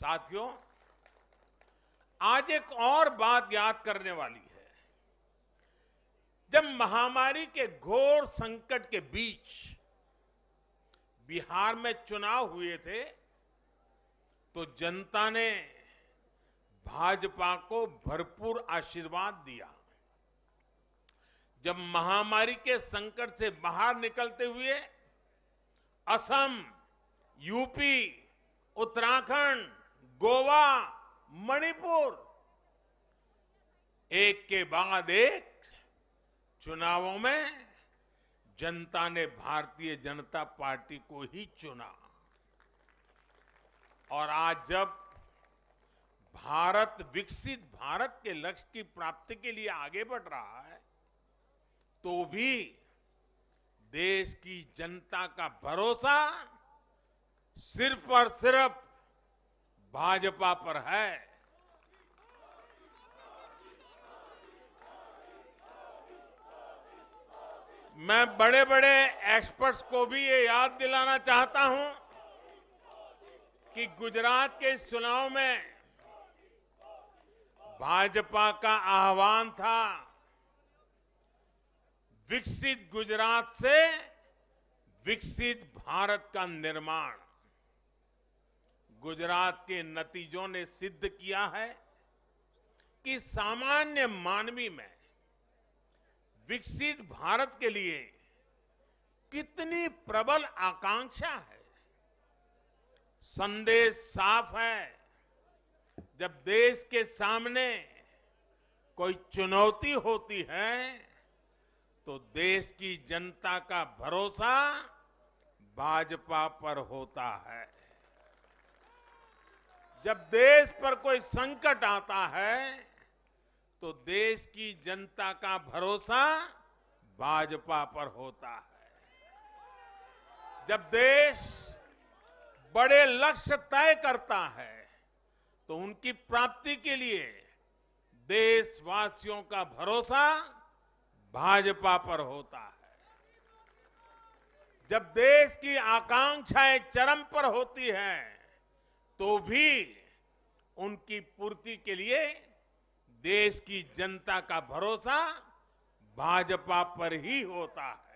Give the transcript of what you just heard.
साथियों आज एक और बात याद करने वाली है जब महामारी के घोर संकट के बीच बिहार में चुनाव हुए थे तो जनता ने भाजपा को भरपूर आशीर्वाद दिया जब महामारी के संकट से बाहर निकलते हुए असम यूपी उत्तराखंड गोवा मणिपुर एक के बाद एक चुनावों में जनता ने भारतीय जनता पार्टी को ही चुना और आज जब भारत विकसित भारत के लक्ष्य की प्राप्ति के लिए आगे बढ़ रहा है तो भी देश की जनता का भरोसा सिर्फ और सिर्फ भाजपा पर है मैं बड़े बड़े एक्सपर्ट्स को भी ये याद दिलाना चाहता हूं कि गुजरात के इस चुनाव में भाजपा का आह्वान था विकसित गुजरात से विकसित भारत का निर्माण गुजरात के नतीजों ने सिद्ध किया है कि सामान्य मानवी में विकसित भारत के लिए कितनी प्रबल आकांक्षा है संदेश साफ है जब देश के सामने कोई चुनौती होती है तो देश की जनता का भरोसा भाजपा पर होता है जब देश पर कोई संकट आता है तो देश की जनता का भरोसा भाजपा पर होता है जब देश बड़े लक्ष्य तय करता है तो उनकी प्राप्ति के लिए देशवासियों का भरोसा भाजपा पर होता है जब देश की आकांक्षाएं चरम पर होती हैं तो भी उनकी पूर्ति के लिए देश की जनता का भरोसा भाजपा पर ही होता है